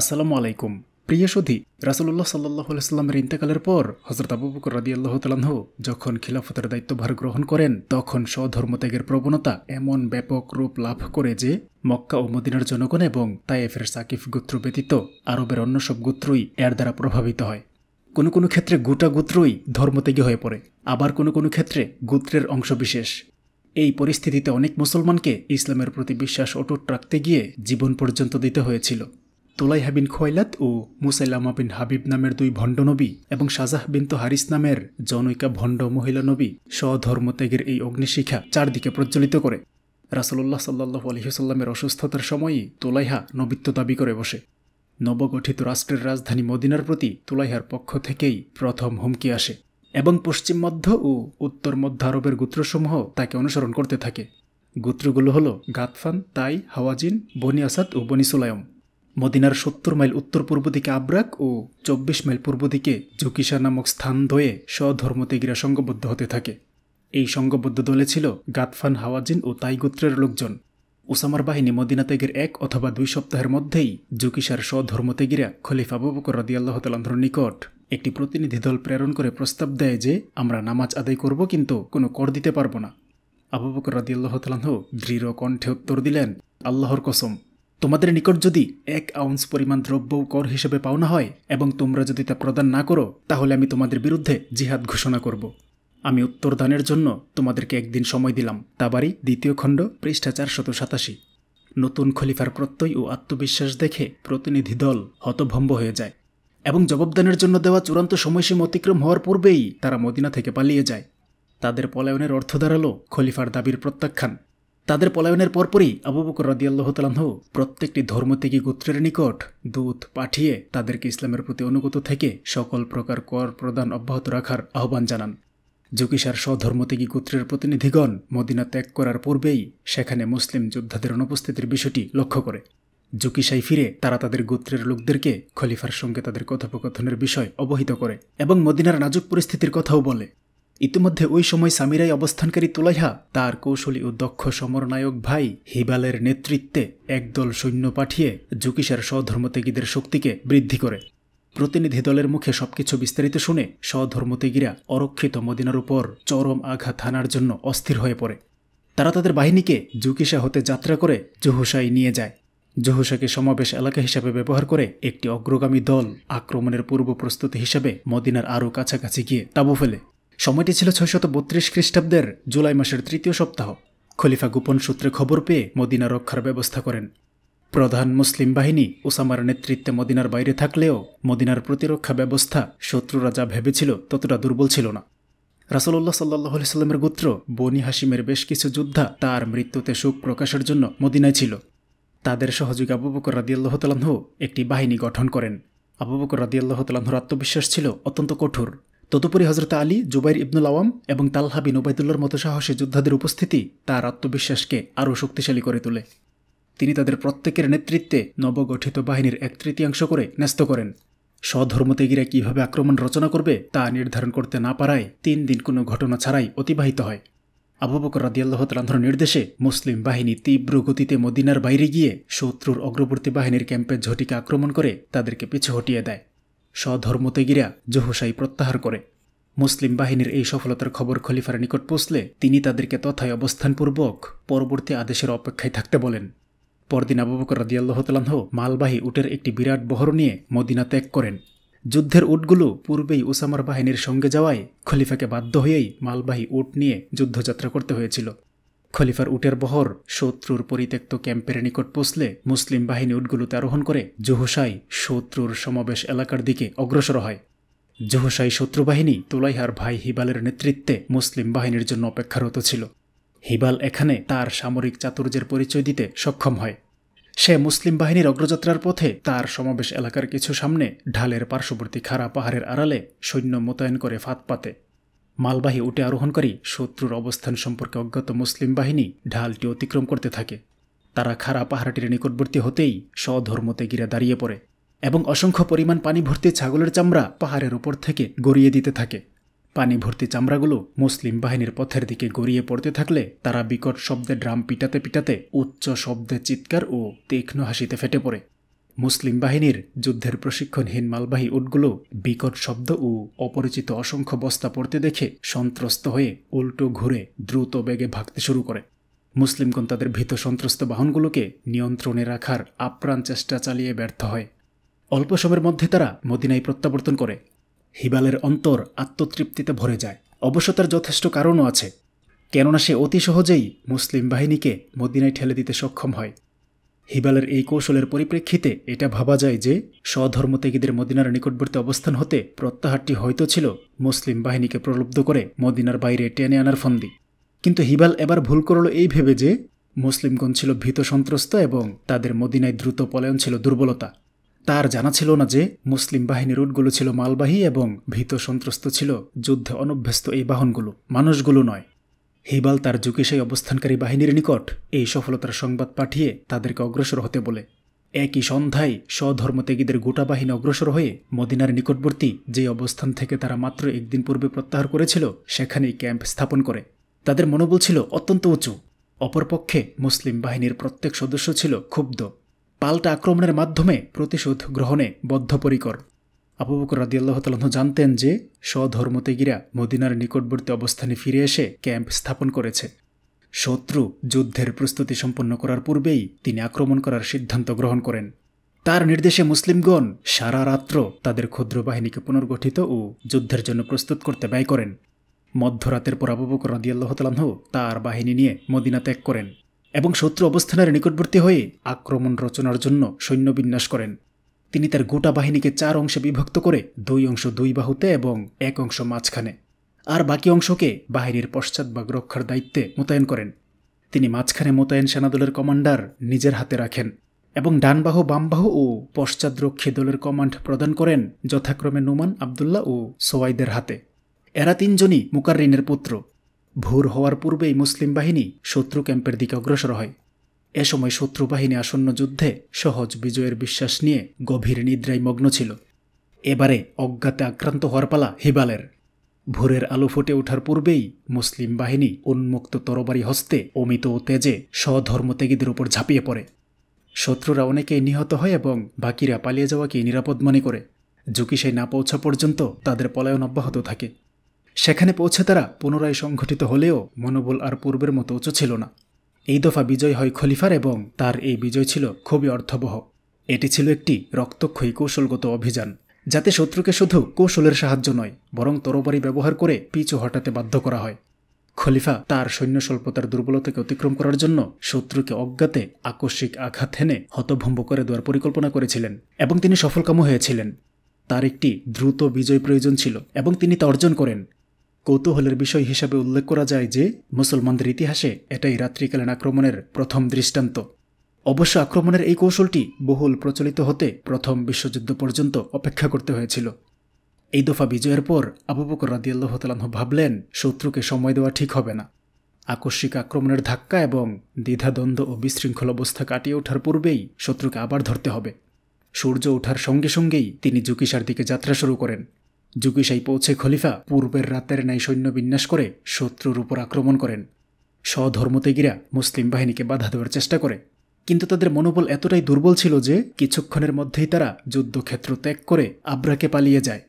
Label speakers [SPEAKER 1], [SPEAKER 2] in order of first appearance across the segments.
[SPEAKER 1] আসসালামু আলাইকুম প্রিয় সুধী রাসুল্লাহ সাল্লাহ সাল্লামের ইন্তেকালের পর হজরত আবু বকর রাদি আল্লাহ তালাহ যখন খিলাফতের দায়িত্বভার গ্রহণ করেন তখন স্বধর্মত্যাগের প্রবণতা এমন ব্যাপক রূপ লাভ করে যে মক্কা ও মদিনার জনগণ এবং তাইফের সাকিফ গোত্র ব্যতীত আরবের অন্য সব গোত্রই এর দ্বারা প্রভাবিত হয় কোনো কোনো ক্ষেত্রে গোটা গোত্রই ধর্মত্যাগী হয়ে পড়ে আবার কোনো কোনো ক্ষেত্রে গোত্রের অংশবিশেষ এই পরিস্থিতিতে অনেক মুসলমানকে ইসলামের প্রতি বিশ্বাস অটুট রাখতে গিয়ে জীবন পর্যন্ত দিতে হয়েছিল তোলাইহা বিন খোয়াইলাত ও মুসাইলামা বিন হাবিব নামের দুই ভণ্ড নবী এবং সাজাহ বিন তো হারিস নামের জনৈকা ভণ্ড মহিলা নবী স্বধর্মত্যাগের এই অগ্নিশিখা চারদিকে প্রজ্বলিত করে রাসলুল্লাহ সাল্লাহ আলহিহসাল্লামের অসুস্থতার সময়ই তুলাইহা নবিত্ব দাবি করে বসে নবগঠিত রাষ্ট্রের রাজধানী মদিনার প্রতি তুলাইহার পক্ষ থেকেই প্রথম হুমকি আসে এবং পশ্চিম মধ্য ও উত্তর মধ্য আরবের গোত্রসমূহ তাকে অনুসরণ করতে থাকে গোত্রগুলো হল গাতফান তাই হাওয়াজিন বনি আসাদ ও বনি সুলায়ম মদিনার সত্তর মাইল উত্তর পূর্ব দিকে আব্রাক ও চব্বিশ মাইল পূর্ব দিকে জুকিসা নামক স্থান ধয়ে স্বধর্মত্যাগীরা সঙ্গবদ্ধ হতে থাকে এই সঙ্গবদ্ধ দলে ছিল গাতফান হাওয়াজিন ও তাই গোত্রের লোকজন ওসামার বাহিনী মদিনা ত্যাগের এক অথবা দুই সপ্তাহের মধ্যেই জুকিসার স্বধর্মত্যাগীরা খলিফা বকর রদিয়াল্লাহ তালাহর নিকট একটি প্রতিনিধি দল প্রেরণ করে প্রস্তাব দেয় যে আমরা নামাজ আদায় করব কিন্তু কোনো কর দিতে পারব না আবু বকর রদিয়াল্লাহ তালাহ দৃঢ় কণ্ঠে উত্তর দিলেন আল্লাহর কসম তোমাদের নিকট যদি এক আউন্স পরিমাণ দ্রব্য কর হিসেবে পাওনা হয় এবং তোমরা যদি তা প্রদান না করো তাহলে আমি তোমাদের বিরুদ্ধে জিহাদ ঘোষণা করব আমি উত্তরদানের জন্য তোমাদেরকে একদিন সময় দিলাম তাবারি দ্বিতীয় খণ্ড পৃষ্ঠা চারশত সাতাশি নতুন খলিফার প্রত্যয় ও আত্মবিশ্বাস দেখে প্রতিনিধি দল হতভম্ব হয়ে যায় এবং জবাবদানের জন্য দেওয়া চূড়ান্ত সময়সীমা অতিক্রম হওয়ার পূর্বেই তারা মদিনা থেকে পালিয়ে যায় তাদের পলায়নের অর্থ দাঁড়ালো খলিফার দাবির প্রত্যাখ্যান তাদের পলায়নের পরপরই আবু বকর প্রত্যেকটি ধর্মত্যাগী গোত্রের নিকট দূত পাঠিয়ে তাদেরকে ইসলামের প্রতি অনুগত থেকে সকল প্রকার কর প্রদান অব্যাহত রাখার আহ্বান জানান জুকিসার স্বধর্মত্যাগী গোত্রের প্রতিনিধিগণ মদিনা ত্যাগ করার পূর্বেই সেখানে মুসলিম যোদ্ধাদের অনুপস্থিতির বিষয়টি লক্ষ্য করে জুকিসাই ফিরে তারা তাদের গোত্রের লোকদেরকে খলিফার সঙ্গে তাদের কথোপকথনের বিষয় অবহিত করে এবং মদিনার নাজুক পরিস্থিতির কথাও বলে ইতিমধ্যে ওই সময় সামিরাই অবস্থানকারী তুলাইহা তার কৌশলী ও দক্ষ সমরনায়ক ভাই হিবালের নেতৃত্বে একদল সৈন্য পাঠিয়ে জুকিসার স্বধর্মত্যাগীদের শক্তিকে বৃদ্ধি করে প্রতিনিধি দলের মুখে সবকিছু বিস্তারিত শুনে স্বধর্মত্যাগীরা অরক্ষিত মদিনার উপর চরম আঘাত হানার জন্য অস্থির হয়ে পড়ে তারা তাদের বাহিনীকে জুকিসা হতে যাত্রা করে জহুসাই নিয়ে যায় জহুসাকে সমাবেশ এলাকা হিসাবে ব্যবহার করে একটি অগ্রগামী দল আক্রমণের পূর্ব প্রস্তুতি হিসাবে মদিনার আরও কাছাকাছি গিয়ে তাবু ফেলে সময়টি ছিল ছয়শত বত্রিশ খ্রিস্টাব্দের জুলাই মাসের তৃতীয় সপ্তাহ খলিফা গোপন সূত্রে খবর পেয়ে মদিনা রক্ষার ব্যবস্থা করেন প্রধান মুসলিম বাহিনী ওসামার নেতৃত্বে মদিনার বাইরে থাকলেও মদিনার প্রতিরক্ষা ব্যবস্থা শত্রুরা যা ভেবেছিল ততটা দুর্বল ছিল না রাসলুল্লাহ সাল্লাহ সাল্লামের গোত্র বনি হাসিমের বেশ কিছু যোদ্ধা তার মৃত্যুতে শোক প্রকাশের জন্য মদিনায় ছিল তাদের সহযোগী আবু বকর একটি বাহিনী গঠন করেন আবু বকর আত্মবিশ্বাস ছিল অত্যন্ত কঠোর তদুপরি হজরত আলী জুবাইর ইবনুল আওয়াম এবং তাল্লাহাবি বিন মতো সাহসী যোদ্ধাদের উপস্থিতি তার আত্মবিশ্বাসকে আরও শক্তিশালী করে তোলে তিনি তাদের প্রত্যেকের নেতৃত্বে নবগঠিত বাহিনীর এক তৃতীয়াংশ করে ন্যস্ত করেন স্বধর্মত্যাগীরা কীভাবে আক্রমণ রচনা করবে তা নির্ধারণ করতে না পারায় তিন দিন কোনো ঘটনা ছাড়াই অতিবাহিত হয় আবু বকর রাদিয়াল্লাহ তালাহর নির্দেশে মুসলিম বাহিনী তীব্র গতিতে মদিনার বাইরে গিয়ে শত্রুর অগ্রবর্তী বাহিনীর ক্যাম্পে ঝটিকা আক্রমণ করে তাদেরকে পিছু হটিয়ে দেয় স্বধর্মত্যাগীরা জহুসাই প্রত্যাহার করে মুসলিম বাহিনীর এই সফলতার খবর খলিফার নিকট পৌঁছলে তিনি তাদেরকে তথায় অবস্থানপূর্বক পরবর্তী আদেশের অপেক্ষায় থাকতে বলেন পরদিন আবুবকর বকর রাদিয়াল্লাহতালাহ মালবাহী উটের একটি বিরাট বহর নিয়ে মদিনা ত্যাগ করেন যুদ্ধের উটগুলো পূর্বেই ওসামার বাহিনীর সঙ্গে যাওয়ায় খলিফাকে বাধ্য হয়েই মালবাহী উট নিয়ে যুদ্ধযাত্রা করতে হয়েছিল খলিফার উটের বহর শত্রুর পরিত্যক্ত ক্যাম্পের নিকট পৌঁছলে মুসলিম বাহিনী উটগুলোতে আরোহণ করে জুহুসাই শত্রুর সমাবেশ এলাকার দিকে অগ্রসর হয় জুহুসাই শত্রুবাহিনী তোলাইহার ভাই হিবালের নেতৃত্বে মুসলিম বাহিনীর জন্য অপেক্ষারত ছিল হিবাল এখানে তার সামরিক চাতুর্যের পরিচয় দিতে সক্ষম হয় সে মুসলিম বাহিনীর অগ্রযাত্রার পথে তার সমাবেশ এলাকার কিছু সামনে ঢালের পার্শ্ববর্তী খাড়া পাহাড়ের আড়ালে সৈন্য মোতায়েন করে ফাঁদ পাতে মালবাহী উঠে আরোহণ করে শত্রুর অবস্থান সম্পর্কে অজ্ঞাত মুসলিম বাহিনী ঢালটি অতিক্রম করতে থাকে তারা খাড়া পাহাড়টির নিকটবর্তী হতেই স্বধর্মতে গিরে দাঁড়িয়ে পড়ে এবং অসংখ্য পরিমাণ পানি ভর্তি ছাগলের চামড়া পাহাড়ের উপর থেকে গড়িয়ে দিতে থাকে পানি ভর্তি চামড়াগুলো মুসলিম বাহিনীর পথের দিকে গড়িয়ে পড়তে থাকলে তারা বিকট শব্দে ড্রাম পিটাতে পিটাতে উচ্চ শব্দে চিৎকার ও তীক্ষ্ণ হাসিতে ফেটে পড়ে মুসলিম বাহিনীর যুদ্ধের প্রশিক্ষণহীন মালবাহী উটগুলো বিকট শব্দ ও অপরিচিত অসংখ্য বস্তা পড়তে দেখে সন্ত্রস্ত হয়ে উল্টো ঘুরে দ্রুত বেগে ভাগতে শুরু করে মুসলিমগণ তাদের ভীত সন্ত্রস্ত বাহনগুলোকে নিয়ন্ত্রণে রাখার আপ্রাণ চেষ্টা চালিয়ে ব্যর্থ হয় অল্প সময়ের মধ্যে তারা মদিনায় প্রত্যাবর্তন করে হিবালের অন্তর আত্মতৃপ্তিতে ভরে যায় অবশ্য তার যথেষ্ট কারণও আছে কেননা সে অতি সহজেই মুসলিম বাহিনীকে মদিনায় ঠেলে দিতে সক্ষম হয় হিবালের এই কৌশলের পরিপ্রেক্ষিতে এটা ভাবা যায় যে স্বধর্মত্যাগীদের মদিনার নিকটবর্তী অবস্থান হতে প্রত্যাহারটি হয়তো ছিল মুসলিম বাহিনীকে প্রলুব্ধ করে মদিনার বাইরে টেনে আনার ফন্দি কিন্তু হিবাল এবার ভুল করল এই ভেবে যে মুসলিমগণ ছিল ভীত সন্ত্রস্ত এবং তাদের মদিনায় দ্রুত পলায়ন ছিল দুর্বলতা তার জানা ছিল না যে মুসলিম বাহিনীর রুটগুলো ছিল মালবাহী এবং ভীত সন্ত্রস্ত ছিল যুদ্ধে অনভ্যস্ত এই বাহনগুলো মানুষগুলো নয় হিবাল তার জুকেশাই অবস্থানকারী বাহিনীর নিকট এই সফলতার সংবাদ পাঠিয়ে তাদেরকে অগ্রসর হতে বলে একই সন্ধ্যায় স্বধর্মত্যাগীদের গোটা বাহিনী অগ্রসর হয়ে মদিনার নিকটবর্তী যে অবস্থান থেকে তারা মাত্র একদিন পূর্বে প্রত্যাহার করেছিল সেখানেই ক্যাম্প স্থাপন করে তাদের মনোবল ছিল অত্যন্ত উঁচু অপরপক্ষে মুসলিম বাহিনীর প্রত্যেক সদস্য ছিল ক্ষুব্ধ পাল্টা আক্রমণের মাধ্যমে প্রতিশোধ গ্রহণে বদ্ধপরিকর আবুবকর রাদি রাদিয়াল্লাহ তালন জানতেন যে স্বধর্মতেগিরা মদিনার নিকটবর্তী অবস্থানে ফিরে এসে ক্যাম্প স্থাপন করেছে শত্রু যুদ্ধের প্রস্তুতি সম্পন্ন করার পূর্বেই তিনি আক্রমণ করার সিদ্ধান্ত গ্রহণ করেন তার নির্দেশে মুসলিমগণ সারা রাত্র তাদের ক্ষুদ্র বাহিনীকে পুনর্গঠিত ও যুদ্ধের জন্য প্রস্তুত করতে ব্যয় করেন মধ্যরাতের পর আবুবকর রাদি রাদিয়াল্লাহ তালাহ তার বাহিনী নিয়ে মদিনা ত্যাগ করেন এবং শত্রু অবস্থানের নিকটবর্তী হয়ে আক্রমণ রচনার জন্য সৈন্যবিন্যাস করেন তিনি তার গোটা বাহিনীকে চার অংশে বিভক্ত করে দুই অংশ দুই বাহুতে এবং এক অংশ মাঝখানে আর বাকি অংশকে বাহিনীর পশ্চাৎবাগ রক্ষার দায়িত্বে মোতায়েন করেন তিনি মাঝখানে মোতায়েন সেনাদলের কমান্ডার নিজের হাতে রাখেন এবং ডানবাহু বামবাহু ও পশ্চাদরক্ষী দলের কমান্ড প্রদান করেন যথাক্রমে নুমান আবদুল্লাহ ও সোয়াইদের হাতে এরা তিনজনই মুকাররিনের পুত্র ভোর হওয়ার পূর্বেই মুসলিম বাহিনী শত্রু ক্যাম্পের দিকে অগ্রসর হয় এ সময় শত্রুবাহিনী আসন্ন যুদ্ধে সহজ বিজয়ের বিশ্বাস নিয়ে গভীর নিদ্রায় মগ্ন ছিল এবারে অজ্ঞাতে আক্রান্ত হওয়ার পালা হিবালের ভোরের আলো ফুটে ওঠার পূর্বেই মুসলিম বাহিনী উন্মুক্ত তরবারি হস্তে অমিত ও তেজে স্বধর্মত্যাগীদের উপর ঝাঁপিয়ে পড়ে শত্রুরা অনেকেই নিহত হয় এবং বাকিরা পালিয়ে যাওয়াকে নিরাপদ মনে করে ঝুঁকি সেই না পৌঁছা পর্যন্ত তাদের পলায়ন অব্যাহত থাকে সেখানে পৌঁছে তারা পুনরায় সংঘটিত হলেও মনোবল আর পূর্বের মতো উঁচু ছিল না এই দফা বিজয় হয় খলিফার এবং তার এই বিজয় ছিল খুবই অর্থবহ এটি ছিল একটি রক্তক্ষয়ী কৌশলগত অভিযান যাতে শত্রুকে শুধু কৌশলের সাহায্য নয় বরং তরবারি ব্যবহার করে পিছু হটাতে বাধ্য করা হয় খলিফা তার সৈন্য স্বল্পতার দুর্বলতাকে অতিক্রম করার জন্য শত্রুকে অজ্ঞাতে আকস্মিক আঘাত হেনে হতভম্ব করে দেওয়ার পরিকল্পনা করেছিলেন এবং তিনি সফলকাম হয়েছিলেন তার একটি দ্রুত বিজয় প্রয়োজন ছিল এবং তিনি তা অর্জন করেন কৌতূহলের বিষয় হিসাবে উল্লেখ করা যায় যে মুসলমানদের ইতিহাসে এটাই রাত্রিকালীন আক্রমণের প্রথম দৃষ্টান্ত অবশ্য আক্রমণের এই কৌশলটি বহুল প্রচলিত হতে প্রথম বিশ্বযুদ্ধ পর্যন্ত অপেক্ষা করতে হয়েছিল এই দফা বিজয়ের পর আবু বকর রাদিয়াল্লাহ তালাহ ভাবলেন শত্রুকে সময় দেওয়া ঠিক হবে না আকস্মিক আক্রমণের ধাক্কা এবং দ্বিধাদ্বন্দ্ব ও বিশৃঙ্খল অবস্থা কাটিয়ে ওঠার পূর্বেই শত্রুকে আবার ধরতে হবে সূর্য ওঠার সঙ্গে সঙ্গেই তিনি জুকিসার দিকে যাত্রা শুরু করেন জুকিসাই পৌঁছে খলিফা পূর্বের রাতের ন্যায় সৈন্য বিন্যাস করে শত্রুর উপর আক্রমণ করেন স্বধর্মত্যাগীরা মুসলিম বাহিনীকে বাধা দেওয়ার চেষ্টা করে কিন্তু তাদের মনোবল এতটাই দুর্বল ছিল যে কিছুক্ষণের মধ্যেই তারা যুদ্ধক্ষেত্র ত্যাগ করে আব্রাকে পালিয়ে যায়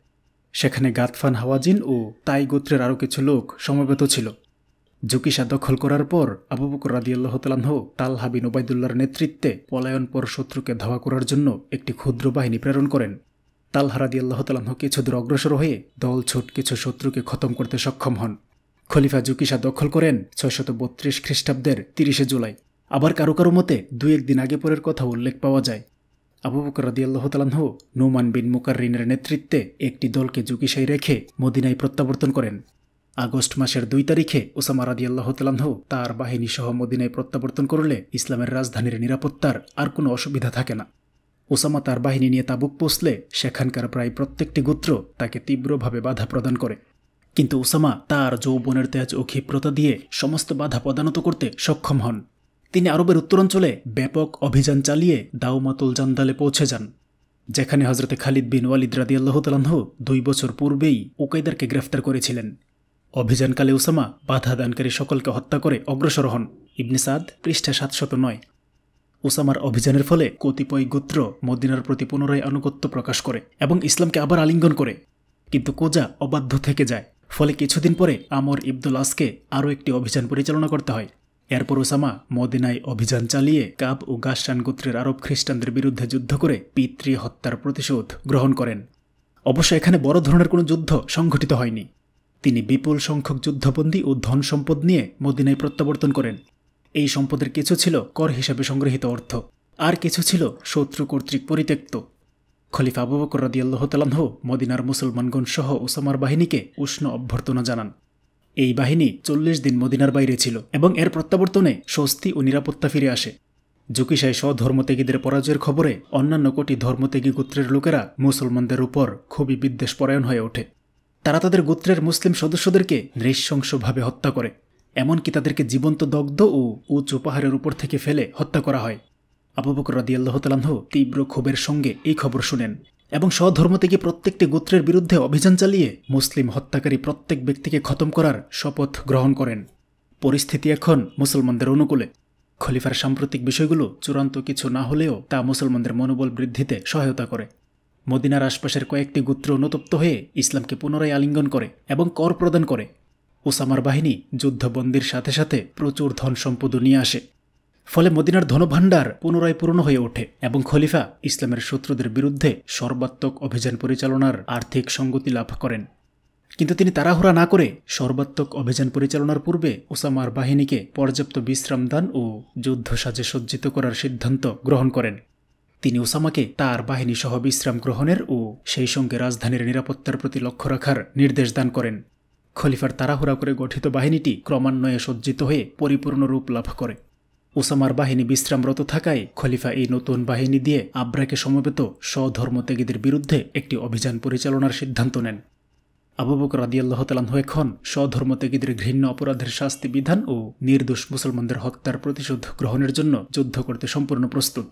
[SPEAKER 1] সেখানে গাতফান হাওয়াজিন ও তাই গোত্রের আরও কিছু লোক সমবেত ছিল জুকিসা দখল করার পর আবু বকর রাদিয়াল্লাহ তালাহ তালহাবিন ওবায়দুল্লার নেতৃত্বে পলায়নপর শত্রুকে ধাওয়া করার জন্য একটি ক্ষুদ্র বাহিনী প্রেরণ করেন তালহারাদি আল্লাহতালাহ কিছু দূর অগ্রসর হয়ে দল ছোট কিছু শত্রুকে খতম করতে সক্ষম হন খলিফা জুকিসা দখল করেন ছয়শত বত্রিশ খ্রিস্টাব্দের তিরিশে জুলাই আবার কারো কারো মতে দু একদিন আগে পরের কথা উল্লেখ পাওয়া যায় আবু বকর রাদিয়াল্লাহ তালাহ নোমান বিন মুকারিনের নেতৃত্বে একটি দলকে জুকিসাই রেখে মদিনায় প্রত্যাবর্তন করেন আগস্ট মাসের দুই তারিখে ওসামা রাদিয়াল্লাহ তালাহ তার বাহিনী সহ মদিনায় প্রত্যাবর্তন করলে ইসলামের রাজধানীর নিরাপত্তার আর কোনো অসুবিধা থাকে না ওসামা তার বাহিনী নিয়ে তাবুক পৌঁছলে সেখানকার প্রায় প্রত্যেকটি গোত্র তাকে তীব্রভাবে বাধা প্রদান করে কিন্তু ওসামা তার যৌবনের তেজ ও ক্ষিপ্রতা দিয়ে সমস্ত বাধা প্রদানত করতে সক্ষম হন তিনি আরবের উত্তরাঞ্চলে ব্যাপক অভিযান চালিয়ে দাউমাতুল জান্দালে পৌঁছে যান যেখানে হজরতে খালিদ বিন ওয়ালিদ রাদি আল্লাহতালাহ দুই বছর পূর্বেই ওকাইদারকে গ্রেফতার করেছিলেন অভিযানকালে ওসামা বাধা দানকারী সকলকে হত্যা করে অগ্রসর হন ইবনে সাদ পৃষ্ঠা সাতশত নয় ওসামার অভিযানের ফলে কতিপয় গোত্র মদিনার প্রতি পুনরায় আনুগত্য প্রকাশ করে এবং ইসলামকে আবার আলিঙ্গন করে কিন্তু কোজা অবাধ্য থেকে যায় ফলে কিছুদিন পরে আমর ইবদুল আসকে আরও একটি অভিযান পরিচালনা করতে হয় এরপর ওসামা মদিনায় অভিযান চালিয়ে কাব ও গাসান গোত্রের আরব খ্রিস্টানদের বিরুদ্ধে যুদ্ধ করে পিতৃ হত্যার প্রতিশোধ গ্রহণ করেন অবশ্য এখানে বড় ধরনের কোনো যুদ্ধ সংঘটিত হয়নি তিনি বিপুল সংখ্যক যুদ্ধবন্দী ও ধন সম্পদ নিয়ে মদিনায় প্রত্যাবর্তন করেন এই সম্পদের কিছু ছিল কর হিসাবে সংগৃহীত অর্থ আর কিছু ছিল শত্রু কর্তৃক পরিত্যক্ত খলিফা আবু বকর মদিনার মুসলমানগণ সহ ওসামার বাহিনীকে উষ্ণ অভ্যর্থনা জানান এই বাহিনী চল্লিশ দিন মদিনার বাইরে ছিল এবং এর প্রত্যাবর্তনে স্বস্তি ও নিরাপত্তা ফিরে আসে জুকিসায় স্বধর্মত্যাগীদের পরাজয়ের খবরে অন্যান্য কোটি ধর্মত্যাগী গোত্রের লোকেরা মুসলমানদের উপর খুবই বিদ্বেষ পরায়ণ হয়ে ওঠে তারা তাদের গোত্রের মুসলিম সদস্যদেরকে নৃশংসভাবে হত্যা করে এমনকি তাদেরকে জীবন্ত দগ্ধ ও উচ্চ পাহাড়ের উপর থেকে ফেলে হত্যা করা হয় আবু বকর রদিয়াল্লাহ তালাহ তীব্র ক্ষোভের সঙ্গে এই খবর শুনেন এবং স্বধর্ম থেকে প্রত্যেকটি গোত্রের বিরুদ্ধে অভিযান চালিয়ে মুসলিম হত্যাকারী প্রত্যেক ব্যক্তিকে খতম করার শপথ গ্রহণ করেন পরিস্থিতি এখন মুসলমানদের অনুকূলে খলিফার সাম্প্রতিক বিষয়গুলো চূড়ান্ত কিছু না হলেও তা মুসলমানদের মনোবল বৃদ্ধিতে সহায়তা করে মদিনার আশপাশের কয়েকটি গোত্র অনুতপ্ত হয়ে ইসলামকে পুনরায় আলিঙ্গন করে এবং কর প্রদান করে ওসামার বাহিনী যুদ্ধবন্দীর সাথে সাথে প্রচুর ধন সম্পদ নিয়ে আসে ফলে মদিনার ধনভাণ্ডার পুনরায় পূর্ণ হয়ে ওঠে এবং খলিফা ইসলামের শত্রুদের বিরুদ্ধে সর্বাত্মক অভিযান পরিচালনার আর্থিক সঙ্গতি লাভ করেন কিন্তু তিনি তাড়াহুড়া না করে সর্বাত্মক অভিযান পরিচালনার পূর্বে ওসামার বাহিনীকে পর্যাপ্ত বিশ্রাম দান ও যুদ্ধ সাজে সজ্জিত করার সিদ্ধান্ত গ্রহণ করেন তিনি ওসামাকে তার বাহিনী সহ বিশ্রাম গ্রহণের ও সেই সঙ্গে রাজধানীর নিরাপত্তার প্রতি লক্ষ্য রাখার নির্দেশ দান করেন খলিফার তাড়াহুড়া করে গঠিত বাহিনীটি ক্রমান্বয়ে সজ্জিত হয়ে পরিপূর্ণ রূপ লাভ করে ওসামার বাহিনী বিশ্রামরত থাকায় খলিফা এই নতুন বাহিনী দিয়ে আব্রাকে সমবেত স্বধর্মত্যাগীদের বিরুদ্ধে একটি অভিযান পরিচালনার সিদ্ধান্ত নেন আবু বকর রাদিয়াল্লাহ তালাহ এখন স্বধর্মত্যাগীদের ঘৃণ্য অপরাধের শাস্তি বিধান ও নির্দোষ মুসলমানদের হত্যার প্রতিশোধ গ্রহণের জন্য যুদ্ধ করতে সম্পূর্ণ প্রস্তুত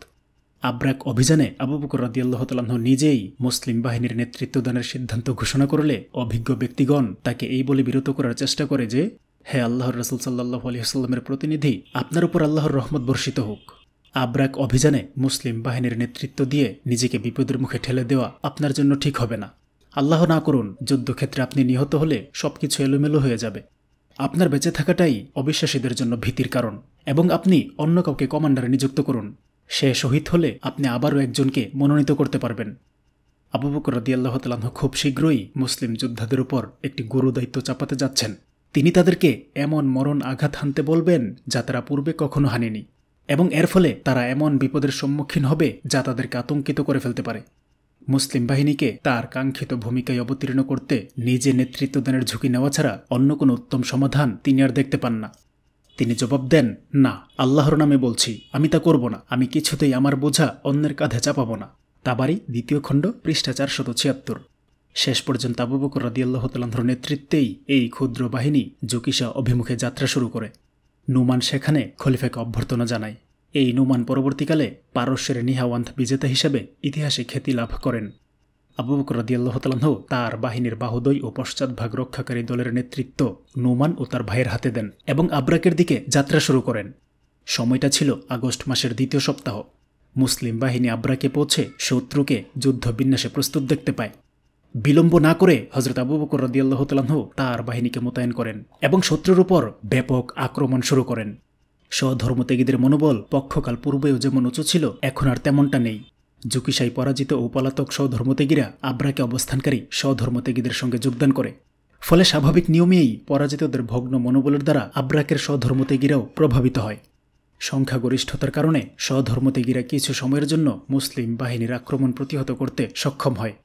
[SPEAKER 1] আব্রাক অভিযানে আবু বকর আল্লাহ তালাহ নিজেই মুসলিম বাহিনীর নেতৃত্বদানের সিদ্ধান্ত ঘোষণা করলে অভিজ্ঞ ব্যক্তিগণ তাকে এই বলে বিরত করার চেষ্টা করে যে হে আল্লাহর রসুল সাল্লাহ আলহিহাস্লামের প্রতিনিধি আপনার উপর আল্লাহর রহমত বর্ষিত হোক আব্রাক অভিযানে মুসলিম বাহিনীর নেতৃত্ব দিয়ে নিজেকে বিপদের মুখে ঠেলে দেওয়া আপনার জন্য ঠিক হবে না আল্লাহ না করুন যুদ্ধক্ষেত্রে আপনি নিহত হলে সবকিছু এলোমেলো হয়ে যাবে আপনার বেঁচে থাকাটাই অবিশ্বাসীদের জন্য ভীতির কারণ এবং আপনি অন্য কাউকে কমান্ডারে নিযুক্ত করুন সে শহীদ হলে আপনি আবারও একজনকে মনোনীত করতে পারবেন আবু বকর রদিয়াল্লাহ তালাহ খুব শীঘ্রই মুসলিম যোদ্ধাদের উপর একটি গুরু দায়িত্ব চাপাতে যাচ্ছেন তিনি তাদেরকে এমন মরণ আঘাত হানতে বলবেন যা তারা পূর্বে কখনো হানেনি এবং এর ফলে তারা এমন বিপদের সম্মুখীন হবে যা তাদেরকে আতঙ্কিত করে ফেলতে পারে মুসলিম বাহিনীকে তার কাঙ্ক্ষিত ভূমিকায় অবতীর্ণ করতে নিজে নেতৃত্ব দানের ঝুঁকি নেওয়া ছাড়া অন্য কোনো উত্তম সমাধান তিনি আর দেখতে পান না তিনি জবাব দেন না আল্লাহর নামে বলছি আমি তা করব না আমি কিছুতেই আমার বোঝা অন্যের কাঁধে চাপাবো না তাবারি দ্বিতীয় খণ্ড পৃষ্ঠা চারশত ছিয়াত্তর শেষ পর্যন্ত আবু বকর রাদিয়াল্লাহ তালাহর নেতৃত্বেই এই ক্ষুদ্র বাহিনী জুকিসা অভিমুখে যাত্রা শুরু করে নুমান সেখানে খলিফাকে অভ্যর্থনা জানায় এই নুমান পরবর্তীকালে পারস্যের নিহাওয়ান্ত বিজেতা হিসেবে ইতিহাসে খ্যাতি লাভ করেন আবু বকর রাদিয়াল্লাহ তালাহ তার বাহিনীর বাহুদয় ও ভাগ রক্ষাকারী দলের নেতৃত্ব নোমান ও তার ভাইয়ের হাতে দেন এবং আব্রাকের দিকে যাত্রা শুরু করেন সময়টা ছিল আগস্ট মাসের দ্বিতীয় সপ্তাহ মুসলিম বাহিনী আব্রাকে পৌঁছে শত্রুকে যুদ্ধবিন্যাসে প্রস্তুত দেখতে পায় বিলম্ব না করে হজরত আবু বকর রদিয়াল্লাহ তালাহ তার বাহিনীকে মোতায়েন করেন এবং শত্রুর উপর ব্যাপক আক্রমণ শুরু করেন স্বধর্মত্যাগীদের মনোবল পক্ষকাল পূর্বেও যেমন উঁচু ছিল এখন আর তেমনটা নেই জুকিসাই পরাজিত ও পলাতক স্বধর্মত্যাগীরা আব্রাকে অবস্থানকারী স্বধর্মত্যাগীদের সঙ্গে যোগদান করে ফলে স্বাভাবিক নিয়মেই পরাজিতদের ভগ্ন মনোবলের দ্বারা আব্রাকের স্বধর্মত্যাগীরাও প্রভাবিত হয় সংখ্যাগরিষ্ঠতার কারণে স্বধর্মত্যাগীরা কিছু সময়ের জন্য মুসলিম বাহিনীর আক্রমণ প্রতিহত করতে সক্ষম হয়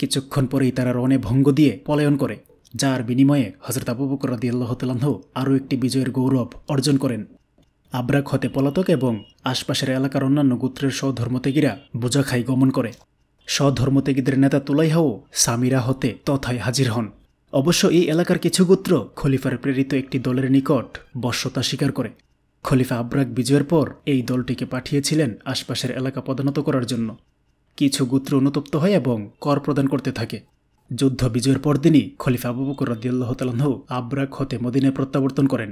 [SPEAKER 1] কিছুক্ষণ পরেই তারা রণে ভঙ্গ দিয়ে পলায়ন করে যার বিনিময়ে হজরত আবু বকর রাদিয়াল্লাহ তালাহ আরও একটি বিজয়ের গৌরব অর্জন করেন আব্রাক হতে পলাতক এবং আশপাশের এলাকার অন্যান্য গোত্রের স্বধর্মত্যাগীরা বোঝাখাই গমন করে স্বধর্মত্যাগীদের নেতা তুলাইহাও সামিরা হতে তথায় হাজির হন অবশ্য এই এলাকার কিছু গোত্র খলিফার প্রেরিত একটি দলের নিকট বশ্যতা স্বীকার করে খলিফা আব্রাক বিজয়ের পর এই দলটিকে পাঠিয়েছিলেন আশপাশের এলাকা পদানত করার জন্য কিছু গোত্র অনুতপ্ত হয় এবং কর প্রদান করতে থাকে যুদ্ধ বিজয়ের পরদিনই খলিফা আবু রদিয়াল্লাহ তালহ আব্রাক হতে মদিনায় প্রত্যাবর্তন করেন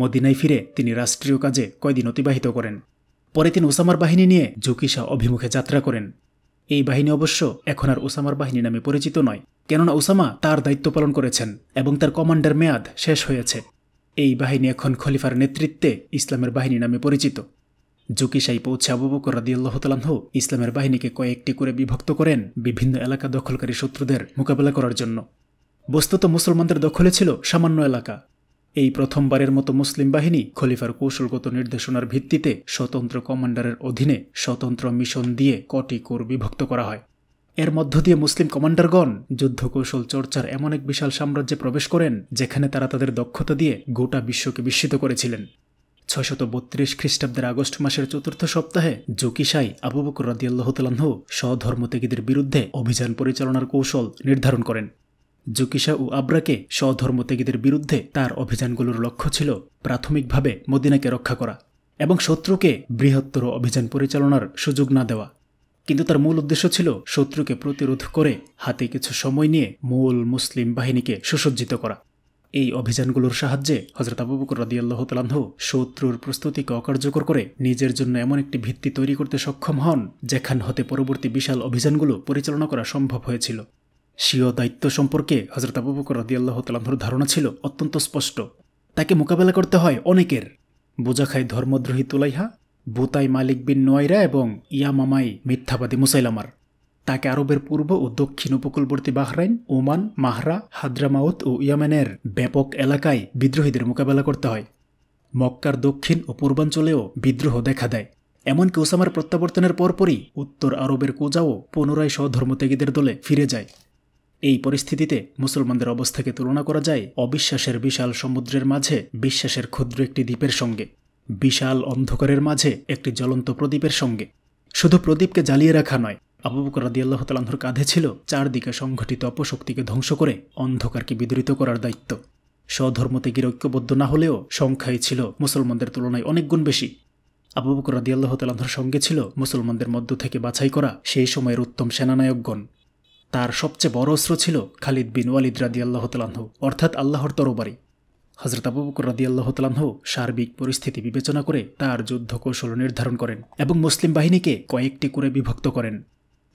[SPEAKER 1] মদিনায় ফিরে তিনি রাষ্ট্রীয় কাজে কয়দিন অতিবাহিত করেন পরে তিনি ওসামার বাহিনী নিয়ে জুকিশাহ অভিমুখে যাত্রা করেন এই বাহিনী অবশ্য এখন আর ওসামার বাহিনী নামে পরিচিত নয় কেননা ওসামা তার দায়িত্ব পালন করেছেন এবং তার কমান্ডার মেয়াদ শেষ হয়েছে এই বাহিনী এখন খলিফার নেতৃত্বে ইসলামের বাহিনী নামে পরিচিত জুকিসাই পৌঁছে আবু বকর রাদিউল্লাহ তালাহ ইসলামের বাহিনীকে কয়েকটি করে বিভক্ত করেন বিভিন্ন এলাকা দখলকারী শত্রুদের মোকাবেলা করার জন্য বস্তুত মুসলমানদের দখলে ছিল সামান্য এলাকা এই প্রথমবারের মতো মুসলিম বাহিনী খলিফার কৌশলগত নির্দেশনার ভিত্তিতে স্বতন্ত্র কমান্ডারের অধীনে স্বতন্ত্র মিশন দিয়ে কটি কোর বিভক্ত করা হয় এর মধ্য দিয়ে মুসলিম কমান্ডারগণ যুদ্ধকৌশল চর্চার এমন এক বিশাল সাম্রাজ্যে প্রবেশ করেন যেখানে তারা তাদের দক্ষতা দিয়ে গোটা বিশ্বকে বিস্মিত করেছিলেন ছয়শত বত্রিশ খ্রিস্টাব্দের আগস্ট মাসের চতুর্থ সপ্তাহে জুকিসাই আবু বকর রাদিয়াল্লাহতালাহ সহধর্মত্যাগীদের বিরুদ্ধে অভিযান পরিচালনার কৌশল নির্ধারণ করেন জুকিসা ও আব্রাকে স্বধর্মত্যাগীদের বিরুদ্ধে তার অভিযানগুলোর লক্ষ্য ছিল প্রাথমিকভাবে মদিনাকে রক্ষা করা এবং শত্রুকে বৃহত্তর অভিযান পরিচালনার সুযোগ না দেওয়া কিন্তু তার মূল উদ্দেশ্য ছিল শত্রুকে প্রতিরোধ করে হাতে কিছু সময় নিয়ে মূল মুসলিম বাহিনীকে সুসজ্জিত করা এই অভিযানগুলোর সাহায্যে হজরত আবুবকর রদিয়াল্লাহ তালাহ শত্রুর প্রস্তুতিকে অকার্যকর করে নিজের জন্য এমন একটি ভিত্তি তৈরি করতে সক্ষম হন যেখান হতে পরবর্তী বিশাল অভিযানগুলো পরিচালনা করা সম্ভব হয়েছিল স্বীয় দায়িত্ব সম্পর্কে হজরত আবু বকর রদিয়াল্লাহ তালাহর ধারণা ছিল অত্যন্ত স্পষ্ট তাকে মোকাবেলা করতে হয় অনেকের বোঝা ধর্মদ্রোহী তুলাইহা বুতাই মালিক বিন নোয়াইরা এবং ইয়ামামাই মিথ্যাবাদী মুসাইলামার তাকে আরবের পূর্ব ও দক্ষিণ উপকূলবর্তী বাহরাইন ওমান মাহরা হাদ্রামাউত ও ইয়ামেনের ব্যাপক এলাকায় বিদ্রোহীদের মোকাবেলা করতে হয় মক্কার দক্ষিণ ও পূর্বাঞ্চলেও বিদ্রোহ দেখা দেয় এমনকি ওসামার প্রত্যাবর্তনের পরপরই উত্তর আরবের কোজাও পুনরায় সহধর্মত্যাগীদের দলে ফিরে যায় এই পরিস্থিতিতে মুসলমানদের অবস্থাকে তুলনা করা যায় অবিশ্বাসের বিশাল সমুদ্রের মাঝে বিশ্বাসের ক্ষুদ্র একটি দ্বীপের সঙ্গে বিশাল অন্ধকারের মাঝে একটি জ্বলন্ত প্রদীপের সঙ্গে শুধু প্রদীপকে জ্বালিয়ে রাখা নয় আবু বকর রাদিয়াল্লাহ তালাহর কাঁধে ছিল চারদিকে সংঘটিত অপশক্তিকে ধ্বংস করে অন্ধকারকে বিদরিত করার দায়িত্ব স্বধর্মত্যাগীর ঐক্যবদ্ধ না হলেও সংখ্যাই ছিল মুসলমানদের তুলনায় অনেকগুণ বেশি আবু বকর রাদিয়াল্লাহ তালাহর সঙ্গে ছিল মুসলমানদের মধ্য থেকে বাছাই করা সেই সময়ের উত্তম সেনানায়কগণ তার সবচেয়ে বড় অস্ত্র ছিল খালিদ বিন ওয়ালিদ রাদি আল্লাহ তালাহ অর্থাৎ আল্লাহর তরবারি হজরত আবু বকর রাদি আল্লাহ তালাহ সার্বিক পরিস্থিতি বিবেচনা করে তার যুদ্ধ কৌশল নির্ধারণ করেন এবং মুসলিম বাহিনীকে কয়েকটি করে বিভক্ত করেন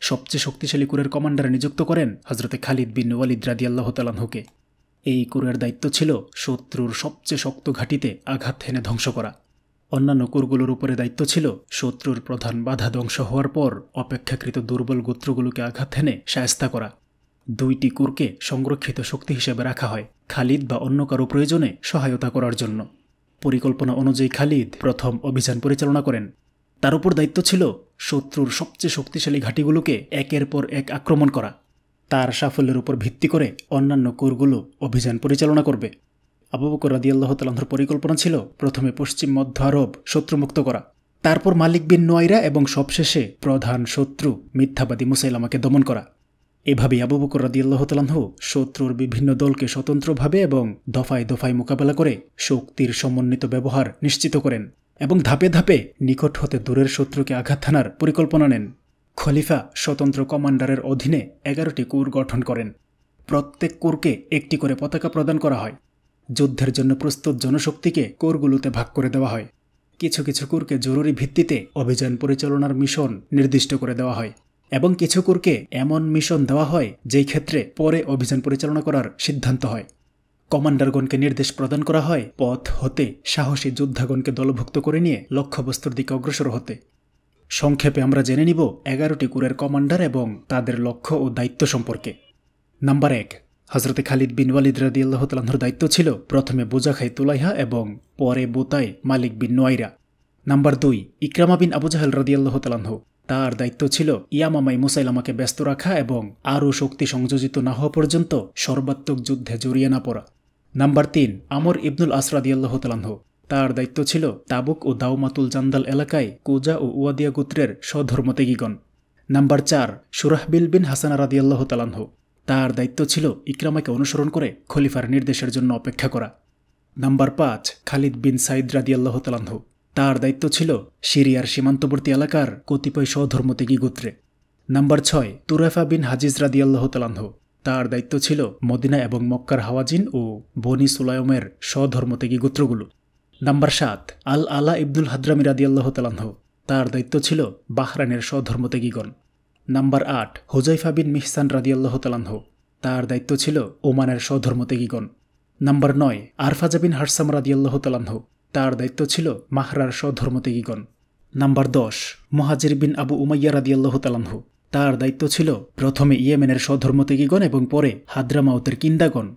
[SPEAKER 1] সবচেয়ে শক্তিশালী কুরের কমান্ডার নিযুক্ত করেন হজরতে খালিদ বিন ওয়ালিদ রাদি আল্লাহ তালাহুকে এই কুরের দায়িত্ব ছিল শত্রুর সবচেয়ে শক্ত ঘাঁটিতে আঘাত হেনে ধ্বংস করা অন্যান্য কুরগুলোর উপরে দায়িত্ব ছিল শত্রুর প্রধান বাধা ধ্বংস হওয়ার পর অপেক্ষাকৃত দুর্বল গোত্রগুলোকে আঘাত হেনে সায়স্তা করা দুইটি কুরকে সংরক্ষিত শক্তি হিসেবে রাখা হয় খালিদ বা অন্য কারো প্রয়োজনে সহায়তা করার জন্য পরিকল্পনা অনুযায়ী খালিদ প্রথম অভিযান পরিচালনা করেন তার উপর দায়িত্ব ছিল শত্রুর সবচেয়ে শক্তিশালী ঘাঁটিগুলোকে একের পর এক আক্রমণ করা তার সাফল্যের উপর ভিত্তি করে অন্যান্য কোরগুলো অভিযান পরিচালনা করবে আবু বকর রাদিয়াল্লাহ তালাহর পরিকল্পনা ছিল প্রথমে পশ্চিম মধ্য আরব শত্রুমুক্ত করা তারপর মালিক বিন নোয়াইরা এবং সবশেষে প্রধান শত্রু মিথ্যাবাদী মুসাইলামাকে দমন করা এভাবে আবু বকর রাদিয়াল্লাহ তালাহ শত্রুর বিভিন্ন দলকে স্বতন্ত্রভাবে এবং দফায় দফায় মোকাবেলা করে শক্তির সমন্বিত ব্যবহার নিশ্চিত করেন এবং ধাপে ধাপে নিকট হতে দূরের শত্রুকে আঘাত থানার পরিকল্পনা নেন খলিফা স্বতন্ত্র কমান্ডারের অধীনে এগারোটি কুর গঠন করেন প্রত্যেক কুরকে একটি করে পতাকা প্রদান করা হয় যুদ্ধের জন্য প্রস্তুত জনশক্তিকে কোরগুলোতে ভাগ করে দেওয়া হয় কিছু কিছু কোরকে জরুরি ভিত্তিতে অভিযান পরিচালনার মিশন নির্দিষ্ট করে দেওয়া হয় এবং কিছু কোরকে এমন মিশন দেওয়া হয় যেই ক্ষেত্রে পরে অভিযান পরিচালনা করার সিদ্ধান্ত হয় কমান্ডারগণকে নির্দেশ প্রদান করা হয় পথ হতে সাহসী যোদ্ধাগণকে দলভুক্ত করে নিয়ে লক্ষ্যবস্তুর দিকে অগ্রসর হতে সংক্ষেপে আমরা জেনে নিব এগারোটি কুরের কমান্ডার এবং তাদের লক্ষ্য ও দায়িত্ব সম্পর্কে নাম্বার এক হজরতে খালিদ বিন ওয়ালিদ রাদি আল্লাহ তালাহর দায়িত্ব ছিল প্রথমে বোজাখাই তুলাইহা এবং পরে বোতাই মালিক বিন নোয়াইরা নাম্বার দুই ইকরামা বিন আবুজাহাল জাহাল রাদি আল্লাহ তালাহ তার দায়িত্ব ছিল ইয়ামামাই মুসাইলামাকে ব্যস্ত রাখা এবং আরও শক্তি সংযোজিত না হওয়া পর্যন্ত সর্বাত্মক যুদ্ধে জড়িয়ে না পড়া নাম্বার তিন আমর ইবনুল আসরাদি আল্লাহ তালাহ তার দায়িত্ব ছিল তাবুক ও দাউমাতুল জান্দাল এলাকায় কুজা ও ওয়াদিয়া গোত্রের স্বধর্মত্যাগীগণ নাম্বার চার সুরাহবিল বিন হাসানা রাদি আল্লাহ তালাহ তার দায়িত্ব ছিল ইকরামাকে অনুসরণ করে খলিফার নির্দেশের জন্য অপেক্ষা করা নাম্বার পাঁচ খালিদ বিন সাইদ রাদিয়াল্লাহ তালান্ধ তার দায়িত্ব ছিল সিরিয়ার সীমান্তবর্তী এলাকার কতিপয় সহধর্মত্যাগী গোত্রে নাম্বার ছয় তুরাফা বিন হাজিজ রাদিয়াল্লাহ তালান্ধ তার দায়িত্ব ছিল মদিনা এবং মক্কার হাওয়াজিন ও বনি সুলায়মের স্বধর্মত্যাগী গোত্রগুলো নাম্বার সাত আল আলা ইবদুল হাদ্রামি রাদিয়াল্লাহ তালান্ধ তার দায়িত্ব ছিল বাহরানের স্বধর্মত্যাগীগণ নাম্বার আট হোজাইফা বিন মিহসান রাজিয়াল্লাহ তালাহ তার দায়িত্ব ছিল ওমানের স্বধর্ম তেগিগণ নাম্বার নয় আরফাজা বিন হারসাম রাজিয়াল্লাহ তালাহ তার দায়িত্ব ছিল মাহরার সধর্মত্যাগীগণ নাম্বার দশ মহাজির বিন আবু উমাইয়া রাজিয়াল্লাহ তালাহ তার দায়িত্ব ছিল প্রথমে ইয়েমেনের সধর্মত্যাগীগণ এবং পরে হাদ্রামাউতের কিন্দাগণ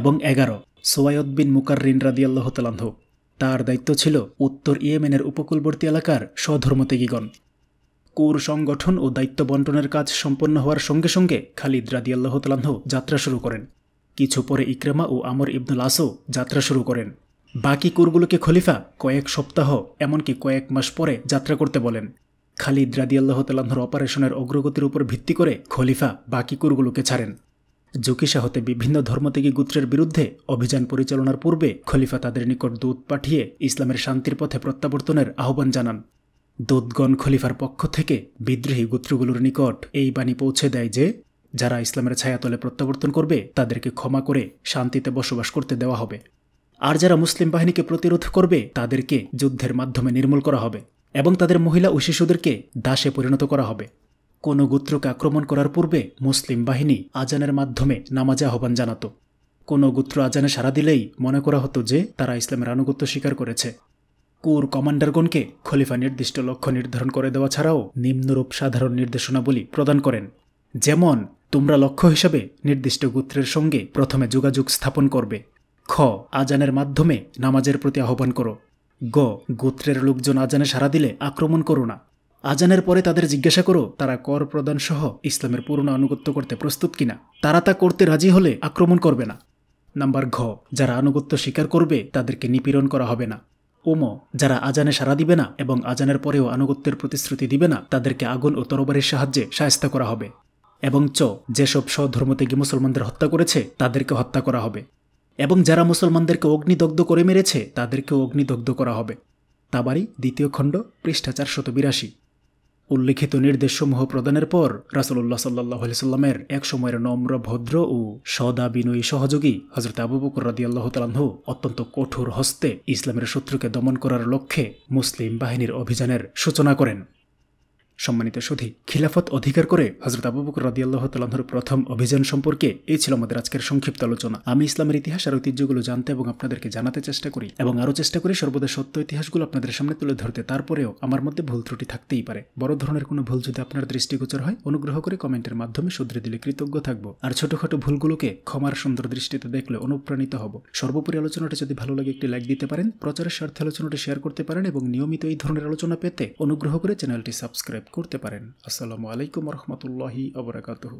[SPEAKER 1] এবং এগারো সোয়ায়দ বিন মুকাররিন রাদিয়াল্লাহ তালাহ তার দায়িত্ব ছিল উত্তর ইয়েমেনের উপকূলবর্তী এলাকার স্বধর্ম তেগিগণ কোর সংগঠন ও দায়িত্ব বন্টনের কাজ সম্পন্ন হওয়ার সঙ্গে সঙ্গে খালিদ আল্লাহ তালাহ যাত্রা শুরু করেন কিছু পরে ইকরামা ও আমর ইবনুল আসও যাত্রা শুরু করেন বাকি কোরগুলোকে খলিফা কয়েক সপ্তাহ এমনকি কয়েক মাস পরে যাত্রা করতে বলেন খালিদ আল্লাহ তালাহর অপারেশনের অগ্রগতির উপর ভিত্তি করে খলিফা বাকি কোরগুলোকে ছাড়েন হতে বিভিন্ন ধর্মত্যাগী গোত্রের বিরুদ্ধে অভিযান পরিচালনার পূর্বে খলিফা তাদের নিকট দূত পাঠিয়ে ইসলামের শান্তির পথে প্রত্যাবর্তনের আহ্বান জানান দুধগণ খলিফার পক্ষ থেকে বিদ্রোহী গোত্রগুলোর নিকট এই বাণী পৌঁছে দেয় যে যারা ইসলামের ছায়াতলে প্রত্যাবর্তন করবে তাদেরকে ক্ষমা করে শান্তিতে বসবাস করতে দেওয়া হবে আর যারা মুসলিম বাহিনীকে প্রতিরোধ করবে তাদেরকে যুদ্ধের মাধ্যমে নির্মূল করা হবে এবং তাদের মহিলা ও শিশুদেরকে দাসে পরিণত করা হবে কোনো গোত্রকে আক্রমণ করার পূর্বে মুসলিম বাহিনী আজানের মাধ্যমে নামাজে আহ্বান জানাত কোনো গোত্র আজানে সাড়া দিলেই মনে করা হতো যে তারা ইসলামের আনুগত্য স্বীকার করেছে কুর কমান্ডারগণকে খলিফা নির্দিষ্ট লক্ষ্য নির্ধারণ করে দেওয়া ছাড়াও নিম্নরূপ সাধারণ নির্দেশনাবলী প্রদান করেন যেমন তোমরা লক্ষ্য হিসাবে নির্দিষ্ট গোত্রের সঙ্গে প্রথমে যোগাযোগ স্থাপন করবে খ আজানের মাধ্যমে নামাজের প্রতি আহ্বান করো গ গোত্রের লোকজন আজানে সাড়া দিলে আক্রমণ করো না আজানের পরে তাদের জিজ্ঞাসা করো তারা কর প্রদান সহ ইসলামের পূর্ণ আনুগত্য করতে প্রস্তুত কিনা তারা তা করতে রাজি হলে আক্রমণ করবে না নাম্বার ঘ যারা আনুগত্য স্বীকার করবে তাদেরকে নিপীড়ন করা হবে না ওম যারা আজানে সাড়া দিবে না এবং আজানের পরেও আনুগত্যের প্রতিশ্রুতি দিবে না তাদেরকে আগুন ও তরবারির সাহায্যে সায়স্তা করা হবে এবং চ যেসব স্বধর্মত্যাগী মুসলমানদের হত্যা করেছে তাদেরকে হত্যা করা হবে এবং যারা মুসলমানদেরকে অগ্নিদগ্ধ করে মেরেছে তাদেরকেও অগ্নিদগ্ধ করা হবে তাবারি দ্বিতীয় খণ্ড পৃষ্ঠা চারশত বিরাশি উল্লিখিত নির্দেশসমূহ প্রদানের পর রাসুল্লাহ সাল্লাহ সাল্লামের এক সময়ের নম্র ভদ্র ও সদা বিনয়ী সহযোগী হজরত আবু বকর রাদি আল্লাহ তালাহ অত্যন্ত কঠোর হস্তে ইসলামের শত্রুকে দমন করার লক্ষ্যে মুসলিম বাহিনীর অভিযানের সূচনা করেন সম্মানিত সুধী খিলাফত অধিকার করে হজরত আবু বকর রদিয়াল্লাহ তালাহর প্রথম অভিযান সম্পর্কে এই ছিল আমাদের আজকের সংক্ষিপ্ত আলোচনা আমি ইসলামের ইতিহাস আর ঐতিহ্যগুলো জানতে এবং আপনাদেরকে জানাতে চেষ্টা করি এবং আরও চেষ্টা করি সর্বদা সত্য ইতিহাসগুলো আপনাদের সামনে তুলে ধরতে তারপরেও আমার মধ্যে ভুল ত্রুটি থাকতেই পারে বড় ধরনের কোনো ভুল যদি আপনার দৃষ্টিগোচর হয় অনুগ্রহ করে কমেন্টের মাধ্যমে শুধরে দিলে কৃতজ্ঞ থাকবো আর ছোটখাটো ভুলগুলোকে ক্ষমার সুন্দর দৃষ্টিতে দেখলে অনুপ্রাণিত হব সর্বোপরি আলোচনাটা যদি ভালো লাগে একটি লাইক দিতে পারেন প্রচারের স্বার্থে আলোচনাটা শেয়ার করতে পারেন এবং নিয়মিত এই ধরনের আলোচনা পেতে অনুগ্রহ করে চ্যানেলটি সাবস্ক্রাইব करते পারেন আসসালামু আলাইকুম ওয়ারাহমাতুল্লাহি ওবারাকাতুহু